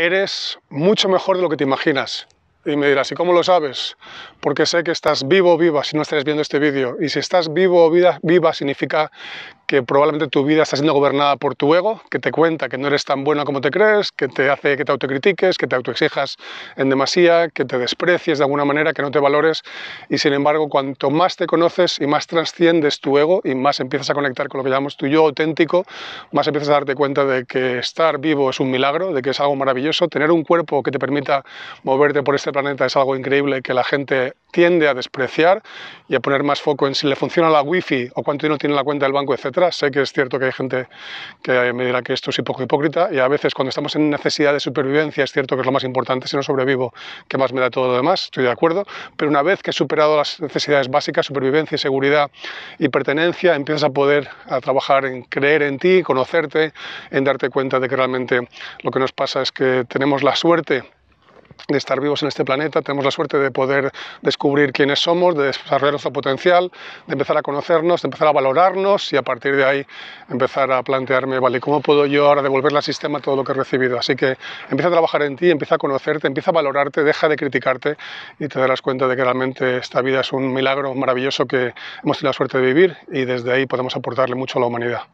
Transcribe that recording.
eres mucho mejor de lo que te imaginas. Y me dirás, ¿y cómo lo sabes? Porque sé que estás vivo o viva si no estás viendo este vídeo. Y si estás vivo o viva significa que probablemente tu vida está siendo gobernada por tu ego, que te cuenta que no eres tan bueno como te crees, que te hace que te autocritiques, que te autoexijas en demasía, que te desprecies de alguna manera, que no te valores. Y sin embargo, cuanto más te conoces y más trasciendes tu ego y más empiezas a conectar con lo que llamamos tu yo auténtico, más empiezas a darte cuenta de que estar vivo es un milagro, de que es algo maravilloso. Tener un cuerpo que te permita moverte por este planeta es algo increíble que la gente tiende a despreciar y a poner más foco en si le funciona la wifi o cuánto dinero tiene la cuenta del banco, etcétera. Sé que es cierto que hay gente que me dirá que esto es un poco hipócrita y a veces cuando estamos en necesidad de supervivencia es cierto que es lo más importante, si no sobrevivo, ¿qué más me da todo lo demás, estoy de acuerdo, pero una vez que he superado las necesidades básicas, supervivencia seguridad y pertenencia, empiezas a poder a trabajar en creer en ti, conocerte, en darte cuenta de que realmente lo que nos pasa es que tenemos la suerte de estar vivos en este planeta, tenemos la suerte de poder descubrir quiénes somos, de desarrollar nuestro potencial, de empezar a conocernos, de empezar a valorarnos y a partir de ahí empezar a plantearme, vale, ¿cómo puedo yo ahora devolverle al sistema todo lo que he recibido? Así que empieza a trabajar en ti, empieza a conocerte, empieza a valorarte, deja de criticarte y te darás cuenta de que realmente esta vida es un milagro maravilloso que hemos tenido la suerte de vivir y desde ahí podemos aportarle mucho a la humanidad.